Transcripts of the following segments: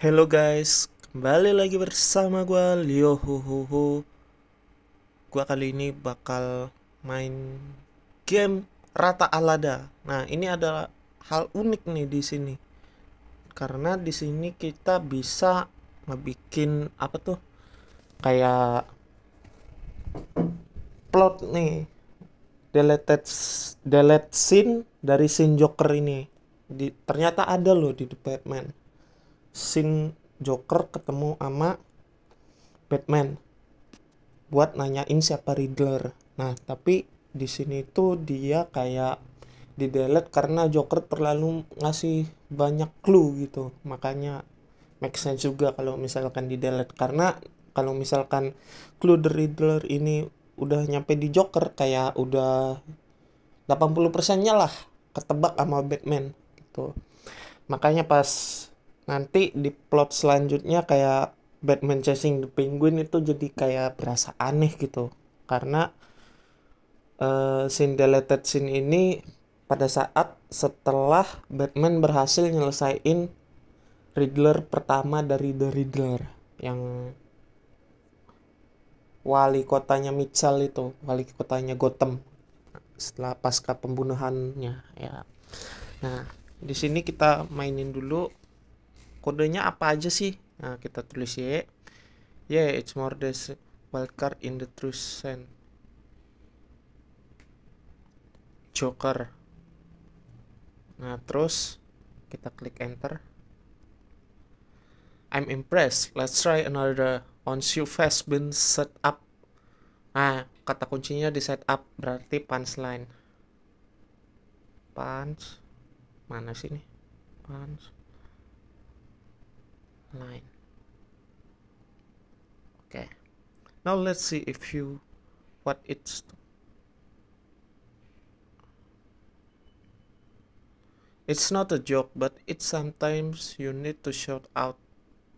Hello guys, kembali lagi bersama gue Leo Hu Hu Hu. Gue kali ini bakal main game Rata Alada. Nah ini adalah hal unik nih di sini, karena di sini kita bisa ngebikin apa tuh kayak plot nih deleted delete scene dari scene Joker ini. Di, ternyata ada loh di Department scene Joker ketemu sama Batman buat nanyain siapa Riddler. Nah, tapi di sini tuh dia kayak di delete karena Joker terlalu ngasih banyak clue gitu. Makanya make sense juga kalau misalkan di delete karena kalau misalkan clue The Riddler ini udah nyampe di Joker kayak udah 80%-nya lah ketebak sama Batman gitu. Makanya pas nanti di plot selanjutnya kayak Batman chasing the Penguin itu jadi kayak berasa aneh gitu karena uh, scene deleted scene ini pada saat setelah Batman berhasil nyelesain Riddler pertama dari The Riddler yang wali kotanya Mitchell itu wali kotanya Gotham setelah pasca pembunuhannya ya nah di sini kita mainin dulu kodenya apa aja sih nah kita tulis ya. yeah it's more the wildcard in the true sense joker nah terus kita klik enter I'm impressed let's try another On you fast been set up nah kata kuncinya di set up berarti punchline punch mana sih ini? punch Line. okay now let's see if you what it's it's not a joke but it sometimes you need to shout out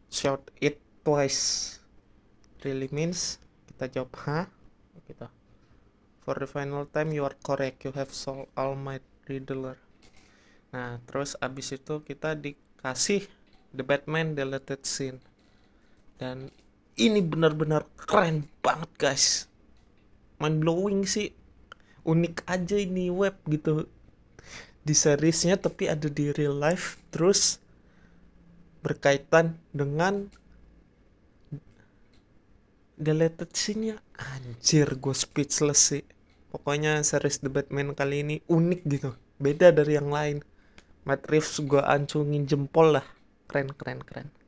shout it twice really means kita jawab ha kita gitu. for the final time you are correct you have solved all my riddler nah terus abis itu kita dikasih The Batman Deleted Scene dan ini benar-benar keren banget guys mind blowing sih unik aja ini web gitu di seriesnya tapi ada di real life terus berkaitan dengan deleted scene-nya anjir gue speechless sih pokoknya series The Batman kali ini unik gitu beda dari yang lain Matt Reeves gue ancungin jempol lah keren keren keren